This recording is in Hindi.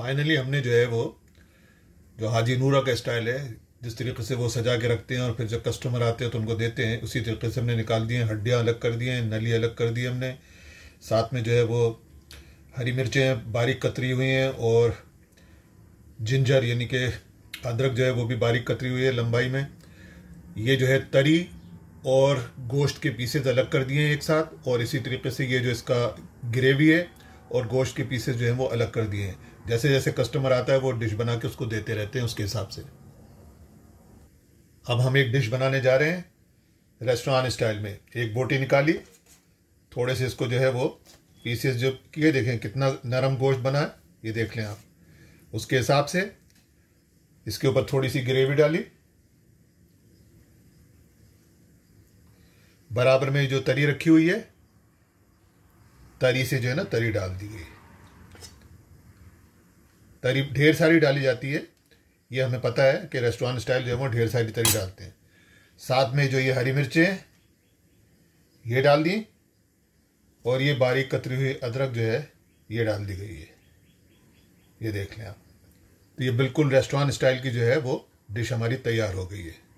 फाइनली हमने जो है वो जो हाजी नूरा का स्टाइल है जिस तरीके से वो सजा के रखते हैं और फिर जब कस्टमर आते हैं तो उनको देते हैं उसी तरीके से हमने निकाल दिए हड्डियाँ अलग कर दिए हैं नली अलग कर दी हमने साथ में जो है वो हरी मिर्चें बारीक कतरी हुई हैं और जिंजर यानी कि अदरक जो है वो भी बारीक कतरी हुई है लंबाई में ये जो है तरी और गोश्त के पीसेज अलग कर दिए हैं एक साथ और इसी तरीके से ये जो इसका ग्रेवी है और गोश्त के पीसेस जो है वो अलग कर दिए हैं जैसे जैसे कस्टमर आता है वो डिश बना के उसको देते रहते हैं उसके हिसाब से अब हम एक डिश बनाने जा रहे हैं रेस्टोरेंट स्टाइल में एक बोटी निकाली थोड़े से इसको जो है वो पीसेस जो किए देखें कितना नरम गोश्त बना है ये देख लें आप उसके हिसाब से इसके ऊपर थोड़ी सी ग्रेवी डाली बराबर में जो तरी रखी हुई है तरी से जो है ना तरी डाल दी गई तरी ढेर सारी डाली जाती है ये हमें पता है कि रेस्टोरेंट स्टाइल जो है वो ढेर सारी तरी डालते हैं साथ में जो ये हरी मिर्चें हैं ये डाल दी और ये बारीक कतरी हुई अदरक जो है ये डाल दी गई है ये देख लें आप तो ये बिल्कुल रेस्टोरेंट स्टाइल की जो है वो डिश हमारी तैयार हो गई है